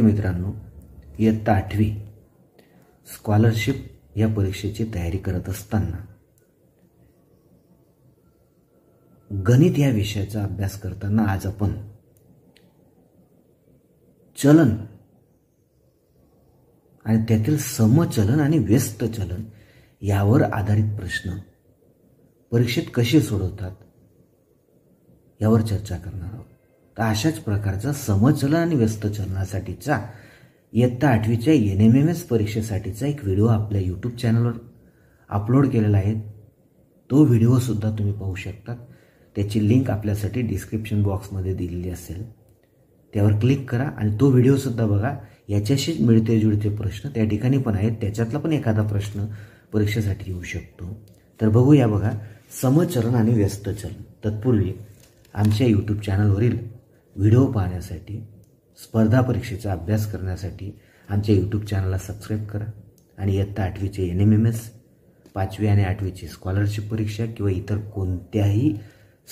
विद्यार्थी मित्रांनो इयत्ता आठवी स्कॉलरशिप या परीक्षेची तयारी करत असताना गणित या विषयाचा अभ्यास करताना आज आपण चलन आणि त्यातील समचलन आणि व्यस्त चलन यावर आधारित प्रश्न परीक्षेत कसे सोडवतात यावर चर्चा करणार अशाच प्रकारचा समचलन आणि व्यस्त चलनासाठीचा इयत्ता आठवीच्या एन एम एम एस परीक्षेसाठीचा एक व्हिडिओ आपल्या यूट्यूब चॅनलवर अपलोड केलेला आहे तो व्हिडिओसुद्धा तुम्ही पाहू शकता त्याची लिंक आपल्यासाठी डिस्क्रिप्शन बॉक्समध्ये दिलेली असेल त्यावर क्लिक करा आणि तो व्हिडिओसुद्धा बघा याच्याशीच मिळते जुळते प्रश्न त्या ठिकाणी पण आहेत त्याच्यातला पण एखादा प्रश्न परीक्षेसाठी येऊ शकतो तर बघूया बघा समचलन आणि चलन तत्पूर्वी आमच्या यूट्यूब चॅनलवरील व्हिडिओ पाहण्यासाठी स्पर्धा परीक्षेचा अभ्यास करण्यासाठी आमच्या यूट्यूब चॅनलला सबस्क्राईब करा आणि इयत्ता आठवीचे एन एम एम एस पाचवी आणि आठवीची स्कॉलरशिप परीक्षा किंवा इतर कोणत्याही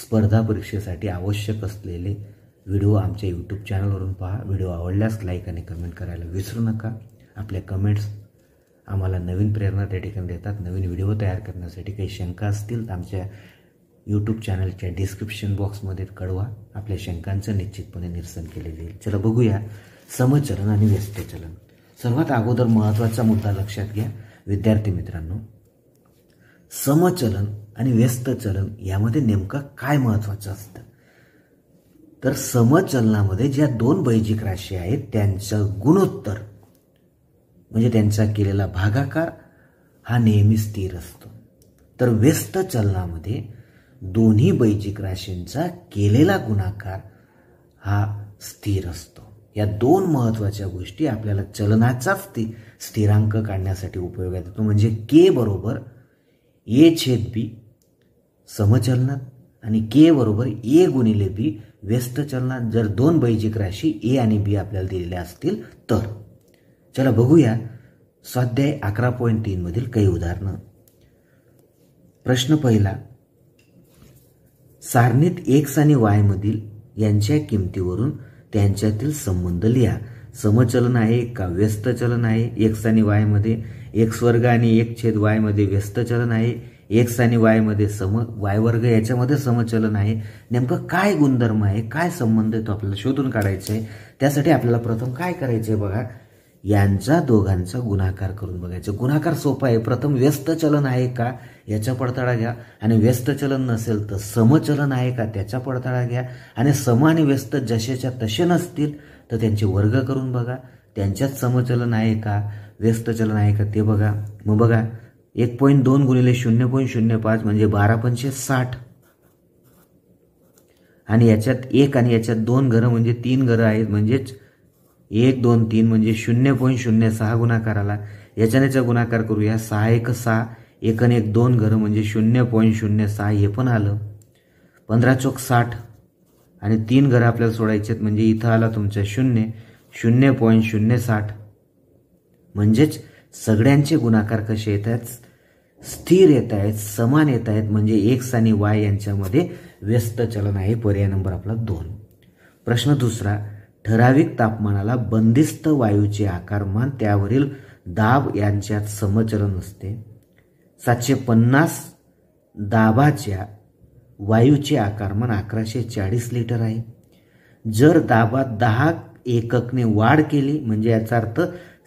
स्पर्धा परीक्षेसाठी आवश्यक असलेले व्हिडिओ आमच्या यूट्यूब चॅनलवरून पहा व्हिडिओ आवडल्यास लाईक आणि कमेंट करायला विसरू नका आपल्या कमेंट्स आम्हाला नवीन प्रेरणा त्या ठिकाणी देतात नवीन व्हिडिओ तयार करण्यासाठी काही शंका असतील तर आमच्या यूट्यूब चॅनलच्या डिस्क्रिप्शन बॉक्समध्ये कळवा आपल्या शंकांचं निश्चितपणे निरसन केले जाईल चला बघूया समचलन आणि चलन सर्वात अगोदर महत्त्वाचा मुद्दा लक्षात घ्या विद्यार्थी मित्रांनो समचलन आणि व्यस्त चलन यामध्ये नेमका काय महत्वाचं असतं तर समचलनामध्ये ज्या दोन बैजिक राशी आहेत त्यांचं गुणोत्तर म्हणजे त्यांचा केलेला भागाकार हा नेहमी स्थिर असतो तर व्यस्त चलनामध्ये दोन्ही बैजिक राशींचा केलेला गुणाकार हा स्थिर असतो या दोन महत्त्वाच्या गोष्टी आपल्याला चलनाचा स्थिरांक काढण्यासाठी उपयोगात येतो म्हणजे के बरोबर ए छेद बी समचलनात आणि के बरोबर ए गुणिले बी व्यस्त चलनात जर दोन बैजिक राशी ए आणि बी आपल्याला दिलेल्या असतील तर चला बघूया स्वाध्याय अकरा पॉईंट तीनमधील काही उदाहरणं प्रश्न पहिला सारणीत एक्स आणि वायमधील यांच्या किमतीवरून त्यांच्यातील संबंध लिहा समचलन आहे का व्यस्त चलन आहे एक्स आणि वायमध्ये एक्स वर्ग आणि एक छेद वायमध्ये व्यस्त चलन आहे एक्स आणि वायमध्ये सम वाय वर्ग याच्यामध्ये समचलन आहे नेमकं काय गुणधर्म आहे काय संबंध आहे तो आपल्याला शोधून काढायचा आहे त्यासाठी आपल्याला प्रथम काय करायचं आहे बघा यांचा दोघांचा गुणाकार करून बघायचा गुणाकार सोपा आहे प्रथम व्यस्त चलन आहे का याचा पडताळा घ्या आणि व्यस्त चलन नसेल तर समचलन आहे का त्याचा पडताळा घ्या आणि सम आणि व्यस्त जशाच्या तसे नसतील तर त्यांचे वर्ग करून बघा त्यांच्यात समचलन आहे का व्यस्त चलन आहे का ते बघा मग बघा एक पॉईंट दोन गुणिले शून्य पॉईंट शून्य पाच म्हणजे बारा पंचे साठ आणि याच्यात एक आणि याच्यात दोन घरं म्हणजे तीन घरं आहेत म्हणजेच एक दोन तीन म्हणजे शून्य पॉईंट शून्य सहा गुणाकार आला याच्यानेचा गुणाकार करूया सहा एक सहा एक आणि एक दोन घरं म्हणजे शून्य पॉईंट शून्य सहा हे पण आलं पंधरा चौक साठ आणि तीन घरं आपल्याला सोडायचे आहेत म्हणजे इथं आला तुमच्या शून्य शून्य पॉईंट शून्य साठ म्हणजेच सगळ्यांचे गुणाकार कसे येत आहेत स्थिर येत आहेत समान येत आहेत म्हणजे एक्स आणि वाय यांच्यामध्ये व्यस्त चलन आहे पर्याय नंबर आपला दोन प्रश्न दुसरा ठराविक तापमानाला बंदिस्त वायूचे आकारमान त्यावरील दाब यांच्यात समचरण असते सातशे पन्नास दाबाच्या वायूचे आकारमान अकराशे चाळीस लिटर आहे जर दाबात दहा एककने वाढ केली म्हणजे याचा अर्थ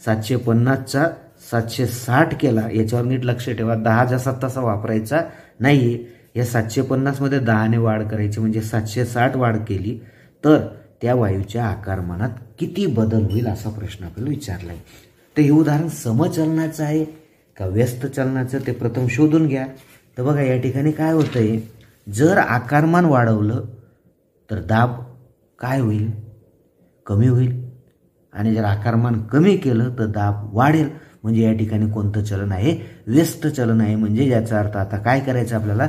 सातशे पन्नासचा सातशे साठ केला याच्यावर नीट लक्ष ठेवा दहा जसा तसा वापरायचा नाही या सातशे पन्नासमध्ये दहाने वाढ करायची म्हणजे सातशे साठ वाढ केली तर त्या वायूच्या आकारमानात किती बदल होईल असा प्रश्न आपल्याला विचारला आहे तर हे उदाहरण समचलनाचं आहे का व्यस्त चलनाचं ते प्रथम शोधून घ्या तर बघा या ठिकाणी काय होतं आहे जर आकारमान वाढवलं तर दाब काय होईल कमी होईल आणि जर आकारमान कमी केलं तर दाब वाढेल म्हणजे या ठिकाणी कोणतं चलन आहे व्यस्त चलन आहे म्हणजे याचा अर्थ आता काय करायचं आपल्याला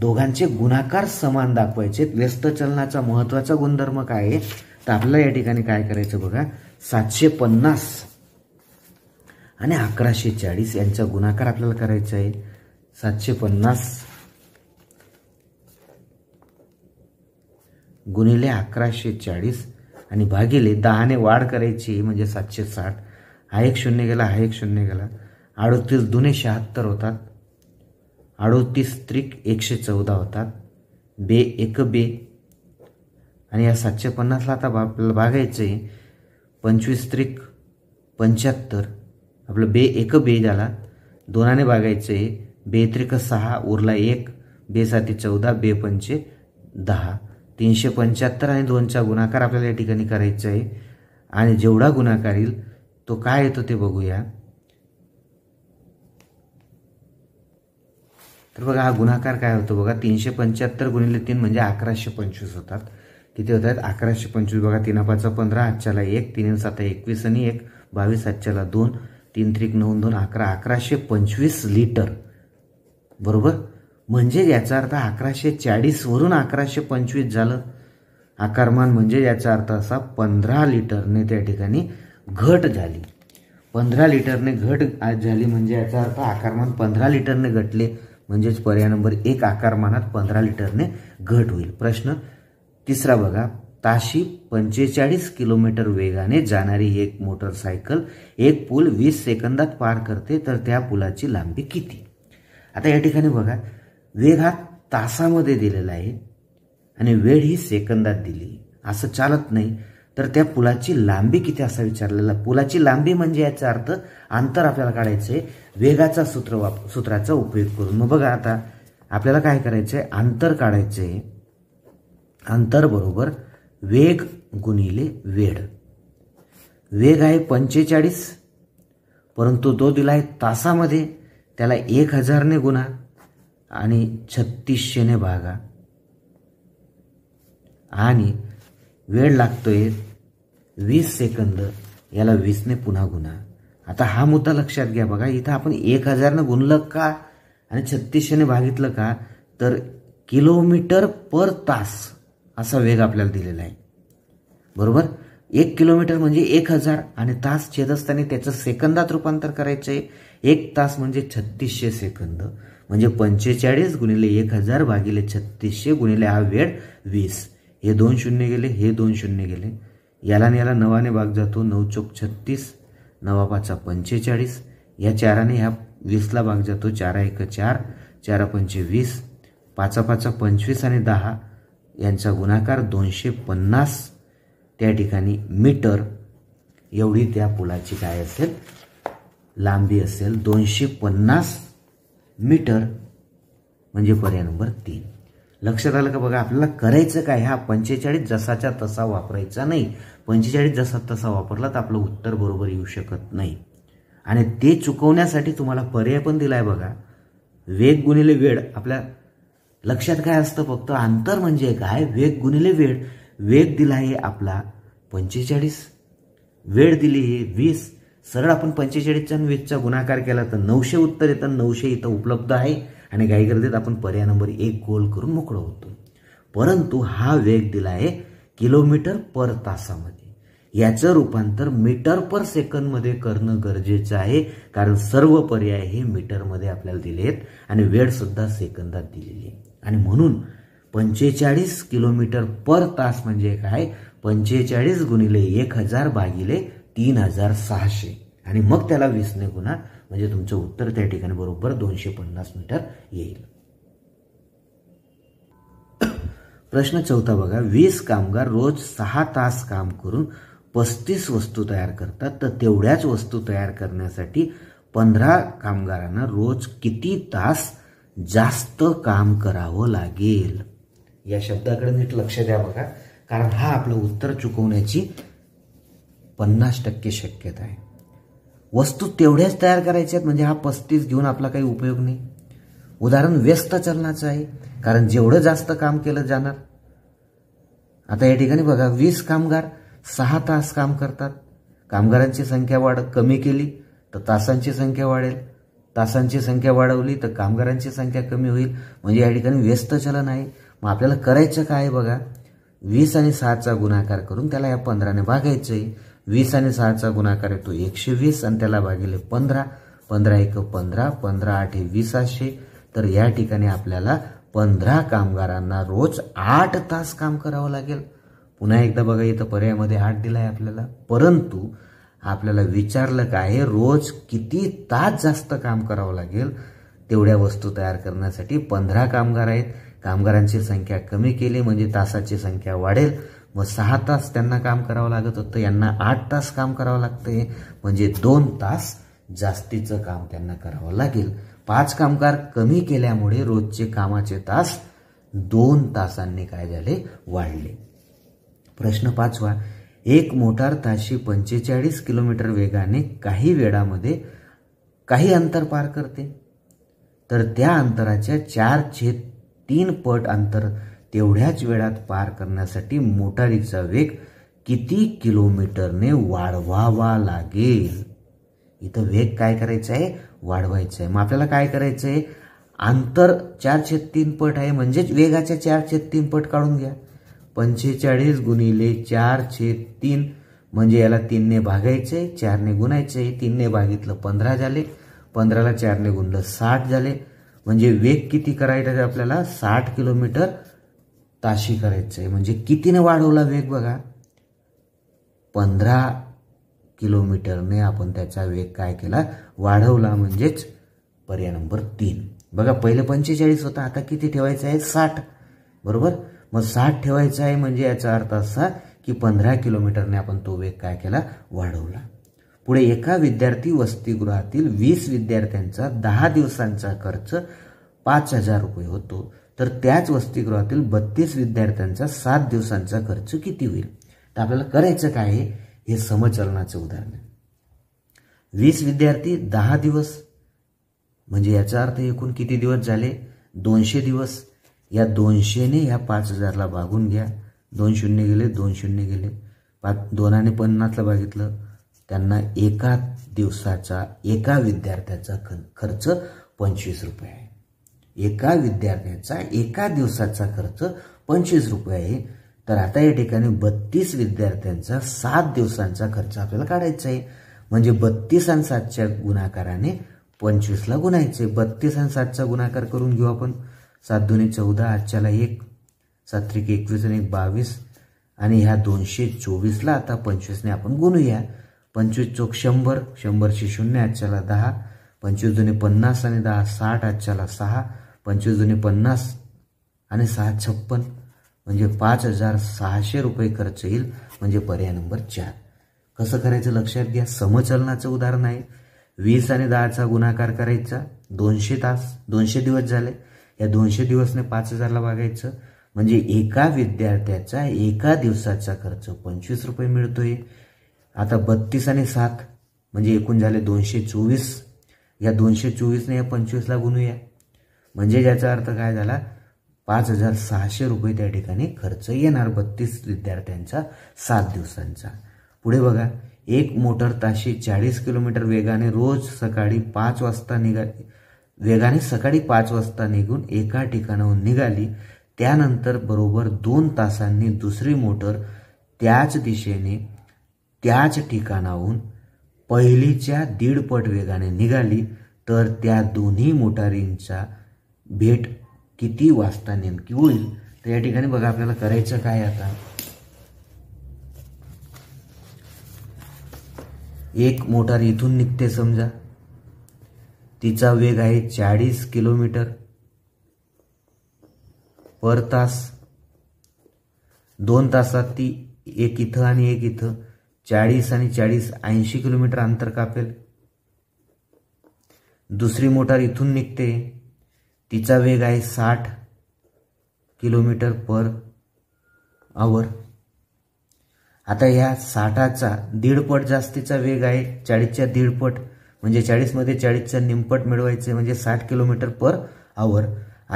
दोघांचे गुणाकार समान दाखवायचे व्यस्त चलनाचा महत्वाचा गुणधर्म काय आहे तर आपल्याला या ठिकाणी काय करायचं बघा सातशे पन्नास आणि अकराशे चाळीस यांचा गुणाकार आपल्याला करायचा आहे सातशे पन्नास गुणिले अकराशे चाळीस आणि भागिले दहाने वाढ करायची म्हणजे सातशे साठ हा एक शून्य गेला हा एक शून्य गेला अडतीस दुने शहात्तर होतात अडोतीस त्रिक एकशे चौदा होतात बे एक बे आणि या सातशे पन्नासला आता बा आपल्याला भागायचं आहे पंचवीस त्रिक पंच्याहत्तर आपलं बे एक बे झाला दोनाने बघायचं आहे बे त्रिक सहा उरला एक बे साती चौदा बे पंचे दहा तीनशे पंच्याहत्तर आणि दोनचा गुणाकार आपल्याला या ठिकाणी करायचा आहे आणि जेवढा गुणाकार येईल तो काय येतो ते बघूया तर बघा हा गुणाकार काय होतो बघा तीनशे पंच्याहत्तर गुणिले तीन म्हणजे अकराशे पंचवीस होतात किती होतात अकराशे पंचवीस बघा तीन पाचा पंधरा आजच्याला एक तीन सात एकवीस आणि एक बावीस आजच्याला दोन तीन त्रिक नऊ दोन अकरा अकराशे पंचवीस लिटर बरोबर म्हणजे याचा अर्थ अकराशे चाळीसवरून अकराशे पंचवीस झालं आकारमान म्हणजे याचा अर्थ असा पंधरा लिटरने त्या ठिकाणी घट झाली पंधरा लिटरने घट झाली म्हणजे याचा अर्थ आकारमान पंधरा लिटरने घटले म्हणजेच पर्याय नंबर एक आकारमानात पंधरा लिटरने घट होईल प्रश्न तिसरा बघा ताशी पंचेचाळीस किलोमीटर वेगाने जाणारी एक मोटरसायकल एक पूल वीस सेकंदात पार करते तर त्या पुलाची लांबी किती आता या ठिकाणी बघा वेग हा तासामध्ये दिलेला आहे आणि वेळ ही सेकंदात दिली असं चालत नाही तर त्या पुलाची लांबी किती असा विचारलेला पुलाची लांबी म्हणजे याचा अर्थ अंतर आपल्याला काढायचं आहे वेगाचा सूत्र वाप सूत्राचा उपयोग करून मग बघा आता आपल्याला काय करायचं आहे अंतर काढायचं आहे अंतर बरोबर वेग गुणिले वेळ वेग आहे पंचेचाळीस परंतु तो दिला आहे तासामध्ये त्याला एक हजारने गुणा आणि छत्तीसशेने भागा आणि वेळ लागतोय वीस सेकंद याला वीसने पुन्हा गुन्हा आता हा मुद्दा लक्षात घ्या बघा इथं आपण एक हजारनं गुणलं का आणि छत्तीसशेने भागितलं का तर किलोमीटर पर तास असा वेग आपल्याला दिलेला आहे बरोबर एक किलोमीटर म्हणजे एक हजार आणि तास छेदस्ताने त्याचं सेकंदात रूपांतर करायचं आहे एक तास म्हणजे छत्तीसशे सेकंद म्हणजे पंचेचाळीस गुणिले एक हजार भागिले छत्तीसशे गुणिले हा वेळ वीस हे दोन शून्य गेले हे दोन शून्य गेले याला याला नवाने भाग जातो नऊ चोक छत्तीस नवा पाचा पंचेचाळीस या चाराने ह्या वीसला भाग जातो चारा एक चार चारा पंचे वीस पाचा पाचा पंचवीस आणि दहा यांचा गुणाकार दोनशे पन्नास त्या ठिकाणी मीटर एवढी त्या पुलाची काय असेल लांबी असेल दोनशे पन्नास मीटर म्हणजे पर्याय नंबर तीन लक्षात आलं का बघा आपल्याला करायचं काय हा पंचेचाळीस जसाच्या तसा वापरायचा नाही पंचेचाळीस जसा तसा वापरला तर आपलं उत्तर बरोबर येऊ शकत नाही आणि ते चुकवण्यासाठी तुम्हाला पर्याय पण दिला आहे बघा वेग गुणिले वेळ आपल्या लक्षात काय असतं फक्त अंतर म्हणजे काय वेग गुणिले वेळ वेग दिला आहे आपला पंचेचाळीस वेळ दिली आहे वीस सरळ आपण पंचेचाळीसच्या आणि वीसचा गुणाकार केला तर नऊशे उत्तर येतं नऊशे इथं उपलब्ध आहे आणि गायगर्दीत आपण पर्याय नंबर एक गोल करून मोकळं होतो परंतु हा वेग दिला आहे किलोमीटर पर तासामध्ये याचं रूपांतर मीटर पर सेकंदमध्ये करणं गरजेचं आहे कारण सर्व पर्याय हे मीटरमध्ये आपल्याला दिले आहेत आणि वेळसुद्धा सेकंदात दिलेली आहे आणि म्हणून पंचेचाळीस किलोमीटर पर तास म्हणजे काय पंचेचाळीस गुणिले एक हजार भागिले तीन हजार सहाशे आणि मग त्याला वीसने गुणा म्हणजे तुमचं उत्तर त्या ठिकाणी बरोबर दोनशे पन्नास मीटर येईल प्रश्न चौथा बघा वीस कामगार रोज सहा तास काम करून पस्तीस वस्तू तयार करतात तर तेवढ्याच वस्तू तयार करण्यासाठी पंधरा कामगारांना रोज किती तास जास्त काम करावं लागेल या शब्दाकडे नीट लक्ष द्या बघा कारण हा आपलं उत्तर चुकवण्याची पन्नास टक्के शक्यता आहे वस्तू तेवढ्याच तयार करायच्या आहेत म्हणजे हा पस्तीस घेऊन आपला काही उपयोग नाही उदाहरण व्यस्त चलनाचं आहे कारण जेवढं जास्त काम केलं जाणार आता या ठिकाणी बघा वीस कामगार सहा तास काम करतात कामगारांची संख्या वाढ कमी केली तर तासांची संख्या वाढेल तासांची संख्या वाढवली तर कामगारांची संख्या कमी होईल म्हणजे या ठिकाणी व्यस्त चलन आहे मग आपल्याला करायचं काय बघा वीस आणि सहाचा गुणाकार करून त्याला या पंधराने भागायचं आहे वीस आणि सहाचा गुणाकार येतो एकशे वीस आणि त्याला भागिले पंधरा पंधरा एक पंधरा पंधरा आठ हे वीस आठशे तर या ठिकाणी आपल्याला पंधरा कामगारांना रोज आठ तास काम करावं लागेल पुन्हा एकदा बघा इथं पर्यायामध्ये आठ दिला आहे आपल्याला परंतु आपल्याला विचारलं काय रोज किती तास जास्त काम करावं लागेल तेवढ्या वस्तू तयार करण्यासाठी पंधरा कामगार आहेत कामगारांची संख्या कमी केली म्हणजे तासाची संख्या वाढेल व सहा तास त्यांना काम करावं लागत होतं यांना आठ तास काम करावं लागतंय म्हणजे दोन तास जास्तीचं काम त्यांना करावं लागेल पाच कामगार कमी केल्यामुळे रोजचे कामाचे तास दोन तासांनी काय झाले वाढले प्रश्न पाचवा एक मोटार ताशी पंचेचाळीस किलोमीटर वेगाने काही वेळामध्ये काही अंतर पार करते तर त्या अंतराच्या चार छेद तीन पट अंतर तेवढ्याच वेळात पार करण्यासाठी मोटारीचा वेग किती किलोमीटरने वाढवावा लागेल इथं वेग काय करायचा आहे वाढवायचा आहे मग आपल्याला काय करायचं आहे अंतर चारशे तीन पट आहे म्हणजेच वेगाच्या चारशे तीन पट काढून घ्या पंचेचाळीस गुणिले चारशे तीन म्हणजे याला तीनने भागायचं आहे चारने गुणायचं आहे तीनने भागितलं पंधरा झाले पंधराला चारने गुणलं साठ झाले म्हणजे वेग किती करायचा आपल्याला साठ किलोमीटर ताशी करायचं आहे म्हणजे कितीने वाढवला वेग बघा पंधरा किलोमीटरने आपण त्याचा वेग काय केला वाढवला म्हणजेच पर्याय नंबर तीन बघा पहिले पंचेचाळीस होता आता किती ठेवायचं आहे साठ बरोबर मग साठ ठेवायचं आहे म्हणजे याचा अर्थ असा की पंधरा किलोमीटरने आपण तो वेग काय केला वाढवला पुढे एका विद्यार्थी वसतिगृहातील वीस विद्यार्थ्यांचा दहा दिवसांचा खर्च पाच हजार रुपये होतो तर त्याच वसतिगृहातील बत्तीस विद्यार्थ्यांचा सात दिवसांचा खर्च किती होईल तर आपल्याला करायचं काय आहे हे समचलनाचं उदाहरण वीस विद्यार्थी दहा दिवस म्हणजे याचा अर्थ एकूण किती दिवस झाले दोनशे दिवस या दोनशेने या पाच हजारला भागून घ्या दोन शून्य गेले दोन शून्य गेले पाच दोनाने पन्नासला बघितलं त्यांना एका दिवसाचा एका विद्यार्थ्याचा खर्च पंचवीस रुपये आहे एका विद्यार्थ्याचा एका दिवसाचा खर्च पंचवीस रुपये आहे तर आता या ठिकाणी बत्तीस विद्यार्थ्यांचा सात दिवसांचा खर्च आपल्याला काढायचा आहे म्हणजे बत्तीस आणि सातच्या गुणाकाराने पंचवीसला गुणायचे बत्तीस आणि सातचा गुणाकार करून घेऊ आपण सात दोन्ही चौदा आजच्याला एक सात्रिक एकवीस आणि एक बावीस आणि ह्या दोनशे चोवीसला आता पंचवीसने आपण गुणूया पंचवीस चौक शंभर शंभरशे शून्य आजच्याला दहा पंचवीस जुने पन्नास आणि दहा साठ आजच्याला सहा पंचवीस जुने पन्नास आणि सहा छप्पन म्हणजे पाच हजार सहाशे रुपये खर्च येईल म्हणजे पर्याय नंबर चार कसं करायचं लक्षात घ्या समचलनाचं उदाहरण आहे वीस आणि दहाचा गुणाकार करायचा दोनशे तास दोनशे दिवस झाले या दोनशे दिवसने पाच हजारला वागायचं म्हणजे एका विद्यार्थ्याचा एका दिवसाचा खर्च पंचवीस रुपये मिळतोय आता बत्तीस आणि सात म्हणजे एकूण झाले दोनशे चोवीस या दोनशे चोवीसने या पंचवीसला गुणूया म्हणजे ज्याचा अर्थ काय झाला पाच हजार सहाशे रुपये त्या ठिकाणी खर्च येणार बत्तीस विद्यार्थ्यांचा सात दिवसांचा पुढे बघा एक मोटर ताशी चाळीस किलोमीटर वेगाने रोज सकाळी पाच वाजता निघा वेगाने सकाळी पाच वाजता निघून एका ठिकाणाहून निघाली त्यानंतर बरोबर दोन तासांनी दुसरी मोटर त्याच दिशेने त्याच ठिकाणाहून पहिलीच्या दीडपट वेगाने निघाली तर त्या दोन्ही मोटारींचा भेट किती वाजता नेमकी होईल तर या ठिकाणी बघा आपल्याला करायचं काय आता एक मोटार इथून निघते समजा तिचा वेग आहे चाळीस किलोमीटर पर तास दोन तासात ती एक इथं आणि एक इथं चाळीस आणि चाळीस ऐंशी किलोमीटर अंतर कापेल दुसरी मोटार इथून निघते तिचा वेग आहे साठ किलोमीटर पर आवर आता या साठाचा दीडपट जास्तीचा वेग आहे चाळीसच्या दीडपट म्हणजे चाळीसमध्ये चाळीसचा निमपट मिळवायचे म्हणजे साठ किलोमीटर पर आवर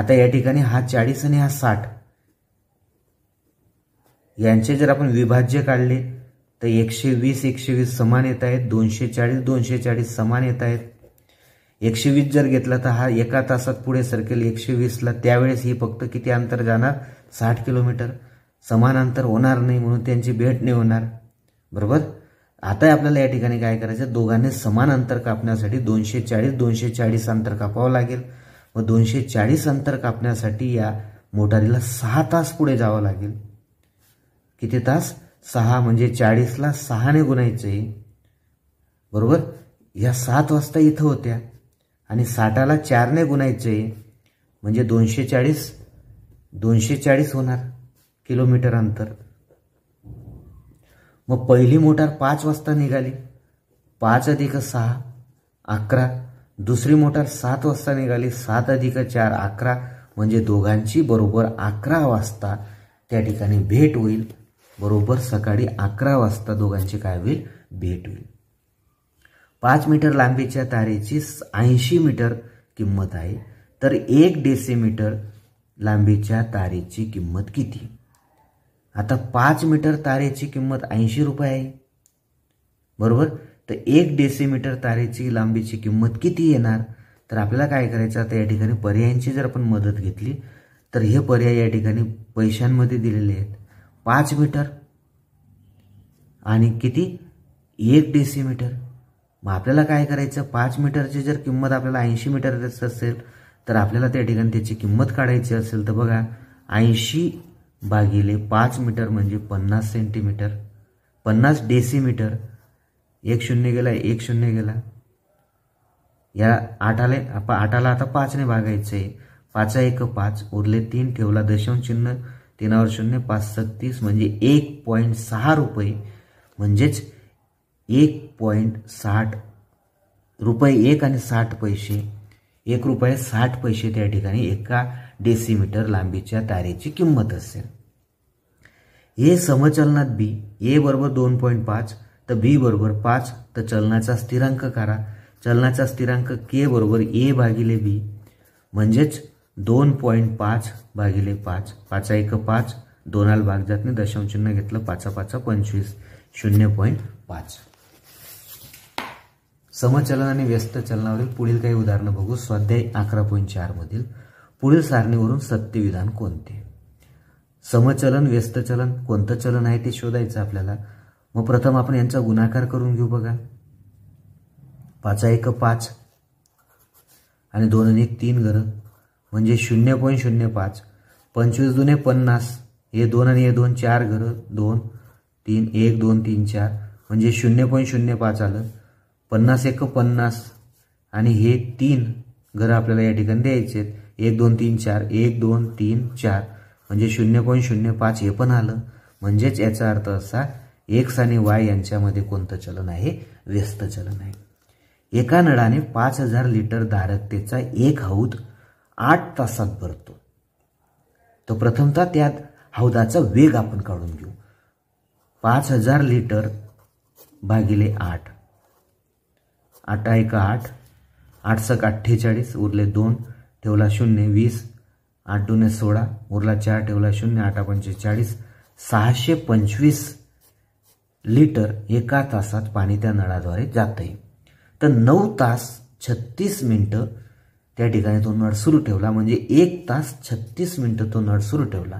आता या ठिकाणी हा चाळीस आणि हा साठ यांचे जर आपण विभाज्य काढले तर एकशे वीस एकशे वीस समान येत आहेत दोनशे चाळीस दोनशे चाळीस समान येत आहेत एकशे वीस जर घेतला तर हा एका तासात पुढे सरकेल एकशे वीसला त्यावेळेस ही फक्त किती अंतर जाणार साठ किलोमीटर समान अंतर होणार नाही म्हणून त्यांची भेट नाही होणार बरोबर आता आपल्याला या ठिकाणी काय करायचं दोघांनी समान अंतर कापण्यासाठी दोनशे चाळीस दोनशे चाळीस अंतर कापावं लागेल व दोनशे चाळीस अंतर कापण्यासाठी या मोटारीला सहा तास पुढे जावं लागेल किती तास सहा म्हणजे चाळीसला सहाने गुणायचं बरोबर या सात वाजता इथं होत्या आणि साठाला चारने गुणायचे म्हणजे दोनशे चाळीस दोनशे चाळीस होणार किलोमीटर अंतर मग पहिली मोटार पाच वाजता निघाली पाच अधिक सहा अकरा दुसरी मोटार सात वाजता निघाली सात अधिक चार अकरा म्हणजे दोघांची बरोबर अकरा वाजता त्या ठिकाणी भेट होईल बरोबर सकाळी अकरा वाजता दोघांची काय होईल भेट होईल पाच मीटर लांबीच्या तारेची ऐंशी मीटर किंमत आहे तर एक डेसिमीटर लांबीच्या तारेची किंमत किती आता पाच मीटर तारेची किंमत ऐंशी रुपये आहे बरोबर तर एक डेसिमीटर तारेची लांबीची किंमत किती येणार तर आपल्याला काय करायचं आता या ठिकाणी पर्यायांची जर आपण मदत घेतली तर हे पर्याय या ठिकाणी पैशांमध्ये दिलेले आहेत पाच मीटर आणि किती एक डेसिमीटर मग आपल्याला काय करायचं पाच मीटरची जर किंमत आपल्याला ऐंशी मीटर असेल तर आपल्याला त्या ठिकाणी त्याची किंमत काढायची असेल तर बघा ऐंशी भागिले पाच मीटर म्हणजे पन्नास सेंटीमीटर पन्नास डेसीमीटर एक शून्य गेला एक शून्य गेला या आठाला आठाला आता पाचने भागायचं आहे पाचा एक पाच उरले तीन ठेवला दशांश चिन्ह तीनावर शून्य पाच सत्तीस म्हणजे एक पॉईंट सहा रुपये म्हणजेच एक पॉईंट साठ रुपये एक आणि साठ पैसे एक रुपये साठ पैसे त्या ठिकाणी एका डेसिमीटर लांबीच्या तारेची किंमत असेल ए समचलनात बी ए बरोबर दोन पॉईंट पाच तर बी बरोबर पाच तर चलनाचा स्थिरांक करा चलनाचा स्थिरांक के बरोबर ए भागिले बी म्हणजेच दोन पॉईंट पाच भागिले पाच पाचा एक पाच दोनाल भाग जात नाही घेतलं पाचा पाचा पंचवीस शून्य पॉईंट पाच समचलन आणि व्यस्त चलनावरील पुढील काही उदाहरणं बघू स्वाध्याय अकरा पॉईंट चार मधील पुढील सारणीवरून सत्यविधान कोणते समचलन व्यस्त चलन कोणतं चलन आहे ते शोधायचं आपल्याला मग प्रथम आपण यांचा गुणाकार करून घेऊ बघा पाच एक पाच आणि दोन आणि तीन घरं म्हणजे शून्य पॉईंट शून्य पाच पंचवीस दोन पन्नास हे दोन आणि हे दोन चार घरं दोन तीन एक दोन तीन चार म्हणजे शून्य पॉईंट शून्य पाच आलं पन्नास एक पन्नास आणि हे तीन घरं आपल्याला या ठिकाणी द्यायचे आहेत एक दोन तीन चार एक दोन तीन चार म्हणजे शून्य पॉईंट शून्य पाच हे पण आलं म्हणजेच याचा अर्थ असा एक्स आणि वाय यांच्यामध्ये कोणतं चलन आहे व्यस्त चलन आहे एका नळाने पाच हजार लिटर धारकतेचा एक हौद आठ तासात भरतो तर प्रथमतः त्या हौदाचा वेग आपण काढून घेऊ पाच हजार लिटर भागिले आठ आठा एक आठ आठ सक अठ्ठेचाळीस उरले दोन ठेवला शून्य वीस आठ दोन सोळा उरला चार ठेवला शून्य आठा पंचेचाळीस सहाशे पंचवीस लिटर एका तासात पाणी त्या नळाद्वारे जात आहे तर नऊ तास छत्तीस मिनटं त्या ठिकाणी तो नळ सुरू ठेवला म्हणजे एक तास छत्तीस मिनटं तो नळ सुरू ठेवला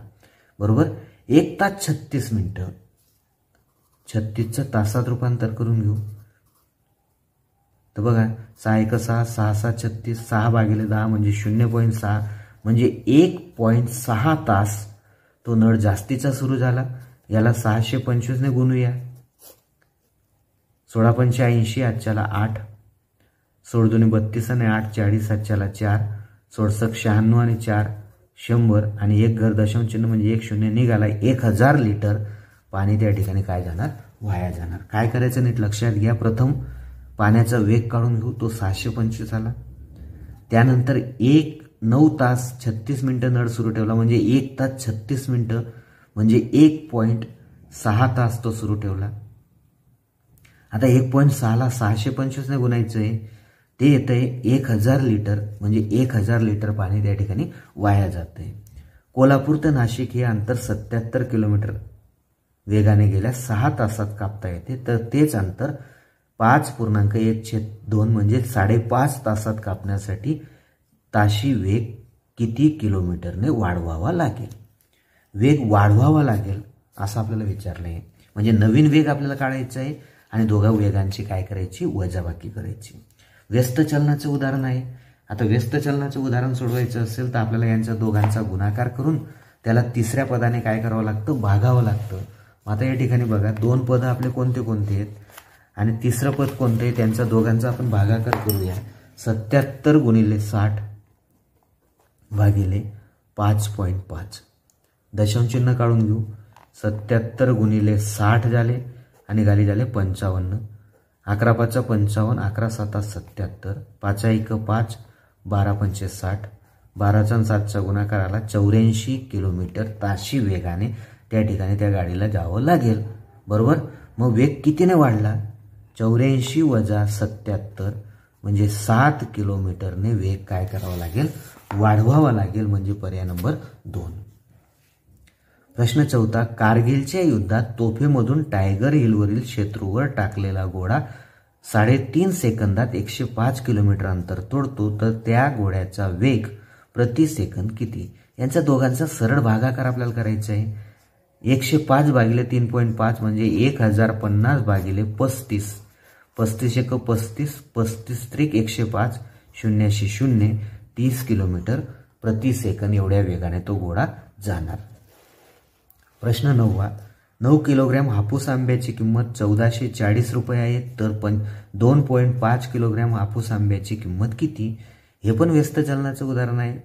बरोबर एक तास छत्तीस मिनटं छत्तीसचं तासात रूपांतर करून घेऊ तर बघा सहा एक सहा सहा सहा छत्तीस सहा भागिले दहा म्हणजे शून्य पॉईंट सहा म्हणजे एक पॉईंट सहा तास तो नळ जास्तीचा सुरू झाला याला सहाशे पंचवीसने गुणूया सोळा पंचे ऐंशी आजच्याला आठ सोळ दोन बत्तीस आणि आठ चाळीस आजच्याला चार सोळसक शहाण्णव आणि चार शंभर आणि एक घर दशांश चिन्ह म्हणजे एक शून्य निघाला एक हजार लिटर पाणी त्या ठिकाणी काय जाणार वाया जाणार काय करायचं नीट लक्षात घ्या प्रथम पाण्याचा वेग काढून घेऊ तो सहाशे पंचवीस आला त्यानंतर एक नऊ तास छत्तीस मिनटं नळ सुरू ठेवला म्हणजे एक तास छत्तीस मिनटं म्हणजे एक पॉईंट सहा तास तो सुरू ठेवला आता एक पॉईंट सहाला सहाशे पंचवीसने गुणायचं आहे ते येतं आहे एक हजार लिटर म्हणजे एक हजार लिटर पाणी त्या ठिकाणी वाया जात आहे कोल्हापूर ते नाशिक हे अंतर सत्याहत्तर किलोमीटर वेगाने गेल्या सहा तासात कापता येते तर तेच अंतर पाच पूर्णांक एक छेद दोन म्हणजे साडेपाच तासात कापण्यासाठी ताशी वेग किती किलोमीटरने वाढवावा लागेल वेग वाढवावा लागेल असं आपल्याला विचारलं आहे म्हणजे नवीन वेग आपल्याला काढायचा आहे आणि दोघा वेगांची काय करायची वजाबाकी करायची व्यस्त चलनाचं उदाहरण आहे आता व्यस्त चलनाचं उदाहरण सोडवायचं असेल तर आपल्याला यांच्या दोघांचा गुणाकार करून त्याला तिसऱ्या पदाने काय करावं लागतं भागावं लागतं आता या ठिकाणी बघा दोन पदं आपले कोणते कोणते आहेत आणि तिसरं पद कोणतं आहे त्यांचा दोघांचा आपण भागाकार करूया सत्याहत्तर गुणिले साठ भागिले पाच पॉईंट पाच दशांशचिन्ह काढून घेऊ सत्याहत्तर गुणिले साठ झाले आणि गाली झाले पंचावन्न अकरा पाचा पंचावन्न अकरा सात सत्याहत्तर पाचा एक पाच बारा पंचे साठ बाराचा सातचा गुणाकार आला चौऱ्याऐंशी किलोमीटर ताशी वेगाने त्या ठिकाणी त्या गाडीला जावं लागेल बरोबर मग वेग कितीने वाढला चौऱ्याऐंशी वजा सत्याहत्तर म्हणजे सात किलोमीटरने वेग काय करावा लागेल वाढवावा लागेल म्हणजे पर्याय नंबर दोन प्रश्न चौथा कारगिलच्या युद्धात तोफेमधून टायगर हिलवरील शत्रूवर टाकलेला गोळा साडेतीन सेकंदात एकशे पाच किलोमीटर अंतर तोडतो तर त्या गोळ्याचा वेग प्रति सेकंद किती यांचा दोघांचा सरळ भागाकार आपल्याला करायचा आहे एकशे पाच भागिले तीन पॉईंट पाच म्हणजे एक हजार पन्नास भागिले पस्तीस पस्तीस एक पस्तीस पस्तीस त्रिक एकशे पाच शून्यशे शून्य तीस किलोमीटर प्रति सेकंद एवढ्या वेगाने तो घोडा जाणार प्रश्न नववा नऊ किलोग्रॅम हापूस आंब्याची किंमत चौदाशे चाळीस रुपये आहे तर पण दोन पॉईंट पाच किलोग्रॅम हापूस आंब्याची किंमत किती हे पण व्यस्त चलनाचं उदाहरण आहे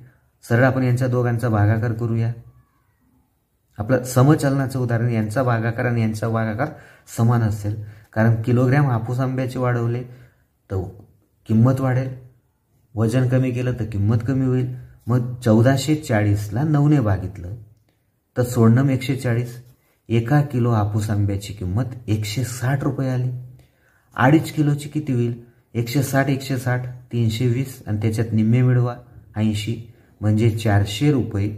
सरळ आपण यांच्या दोघांचा भागाकार करूया आपलं समचलनाचं उदाहरण यांचा भागाकार आणि यांचा भागाकार समान असेल कारण किलोग्रॅम हापूस आंब्याचे वाढवले तर किंमत वाढेल वजन कमी केलं तर किंमत कमी होईल मग चौदाशे चाळीसला नऊने भागितलं तर सोडणम एकशे चाळीस एका किलो हापूस आंब्याची किंमत एकशे साठ रुपये आली अडीच किलोची किती होईल एकशे साठ एकशे साठ तीनशे वीस आणि त्याच्यात निम्मे मिळवा ऐंशी म्हणजे चारशे रुपये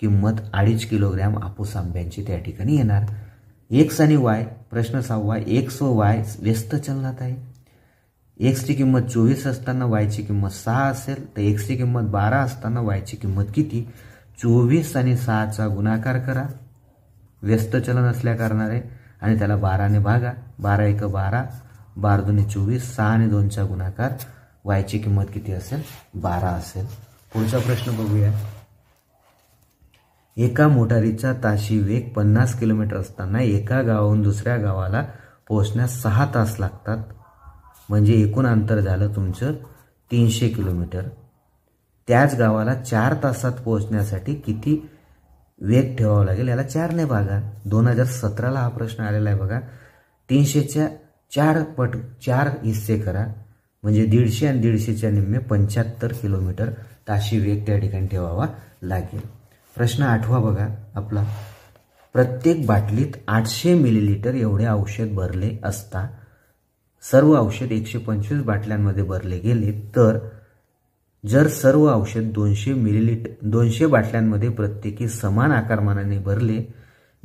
किंमत अडीच किलोग्रॅम आपूस आंब्यांची त्या ठिकाणी येणार एक्स आणि वाय प्रश्न सहावा एक्स व वाय व्यस्त चलनात आहे एक्सची किंमत चोवीस असताना वायची किंमत सहा असेल तर ची किंमत बारा असताना वायची किंमत किती चोवीस आणि सहाचा गुणाकार करा व्यस्त चलन असल्या कारणाने आणि त्याला बाराने भागा बारा एक बारा बारा दोन्ही चोवीस सहा आणि दोनचा गुणाकार वायची किंमत किती असेल बारा असेल पुढचा प्रश्न बघूया एका मोटारीचा ताशी वेग पन्नास किलोमीटर असताना एका गावाहून दुसऱ्या गावाला पोहोचण्यास सहा तास लागतात म्हणजे एकूण अंतर झालं तुमचं तीनशे किलोमीटर त्याच गावाला चार तासात पोहोचण्यासाठी किती वेग ठेवावा लागेल याला चारने भागा दोन हजार सतराला हा प्रश्न आलेला आहे बघा तीनशेच्या चार पट चार हिस्से करा म्हणजे दीडशे आणि दीडशेच्या निम्मे पंच्याहत्तर किलोमीटर ताशी वेग त्या ठिकाणी ठेवावा लागेल प्रश्न आठवा बघा आपला प्रत्येक बाटलीत आठशे मिलीलिटर एवढे औषध भरले असता सर्व औषध एकशे पंचवीस बाटल्यांमध्ये भरले गेले तर जर सर्व औषध दोनशे मिलीलीटर दोनशे बाटल्यांमध्ये प्रत्येकी समान आकारमानाने भरले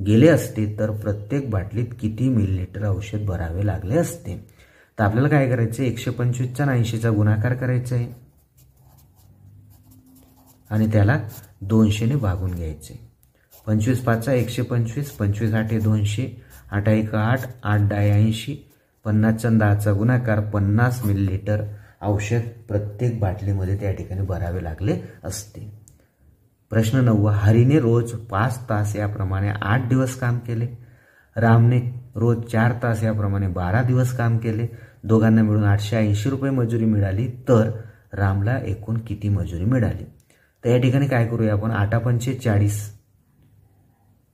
गेले असते तर प्रत्येक बाटलीत किती मिलीलिटर औषध भरावे लागले असते तर आपल्याला काय करायचं एकशे पंचवीसच्या ऐंशीचा गुणाकार करायचा आहे आणि त्याला दोनशेने भागून घ्यायचे पंचवीस पाचा एकशे पंचवीस पंचवीस आठे दोनशे आठ एक आठ आठ डाय ऐंशी पन्नासच्या दहाचा गुणाकार पन्नास मिलीलिटर औषध प्रत्येक बाटलीमध्ये त्या ठिकाणी भरावे लागले असते प्रश्न नव्व हरीने रोज पाच तास याप्रमाणे आठ दिवस काम केले रामने रोज चार तास याप्रमाणे बारा दिवस काम केले दोघांना मिळून आठशे ऐंशी रुपये मजुरी मिळाली तर रामला एकूण किती मजुरी मिळाली तर या ठिकाणी काय करूया आपण आठा पंचे चाळीस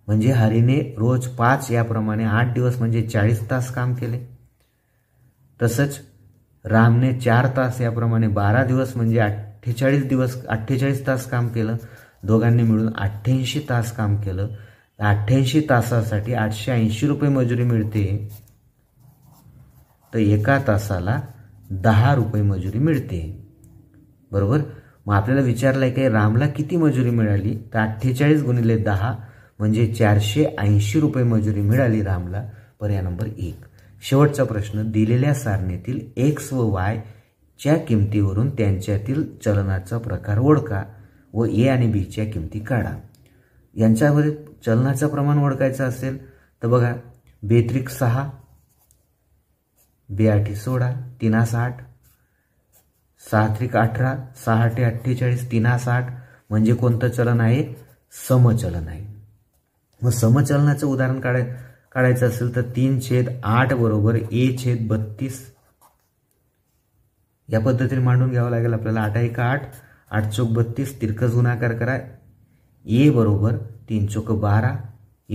म्हणजे हरीने रोज पाच याप्रमाणे आठ दिवस म्हणजे चाळीस तास काम केले तसंच रामने चार तास याप्रमाणे बारा दिवस म्हणजे अठ्ठेचाळीस दिवस अठ्ठेचाळीस तास काम केलं दोघांनी मिळून अठ्ठ्याऐंशी तास काम केलं अठ्ठ्याऐंशी तासासाठी आठशे ऐंशी रुपये मजुरी मिळते तर एका तासाला दहा रुपये मजुरी मिळते बरोबर मग आपल्याला विचारलं आहे की रामला किती मजुरी मिळाली तर अठ्ठेचाळीस गुणिले दहा म्हणजे चारशे ऐंशी रुपये मजुरी मिळाली रामला पर्याय नंबर एक शेवटचा प्रश्न दिलेल्या सारणीतील एक्स व वाय च्या किमतीवरून त्यांच्यातील चलनाचा प्रकार ओळखा व ए आणि बीच्या किमती काढा यांच्यामध्ये चलनाचं प्रमाण ओळखायचं असेल तर बघा बेत्रिक सहा बेआठी सोळा तीनास आठ सहा त्रिक अठरा सहा ते अठ्ठेचाळीस तिना साठ म्हणजे कोणतं चलन आहे समचलन आहे मग समचलनाचं उदाहरण काढाय काढायचं असेल तर तीन छेद आठ बरोबर ए छेद बत्तीस या पद्धतीने मांडून घ्यावं लागेल आपल्याला आठ एक आठ आठ चोक बत्तीस तिरकस गुणाकार करा ए बरोबर तीन चोक बारा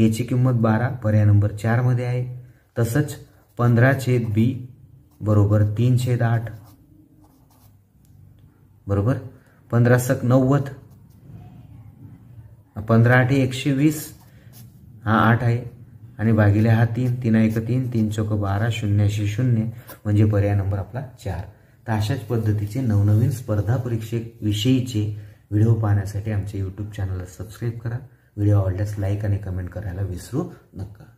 एची किंमत बारा पर्याय नंबर चारमध्ये आहे तसंच पंधरा छेद बी बरोबर तीन छेद आठ बरोबर पंधरा सक नव्वद पंधरा आठ एकशे वीस हा आठ आहे आणि भागिले हा तीन तीन एक तीन तीन चौक बारा शून्यशे शून्य म्हणजे पर्याय नंबर आपला चार तर अशाच पद्धतीचे नवनवीन स्पर्धा परीक्षेविषयीचे व्हिडिओ पाहण्यासाठी आमच्या यूट्यूब चॅनलला सबस्क्राईब करा व्हिडिओ आवडल्यास लाईक आणि कमेंट करायला विसरू नका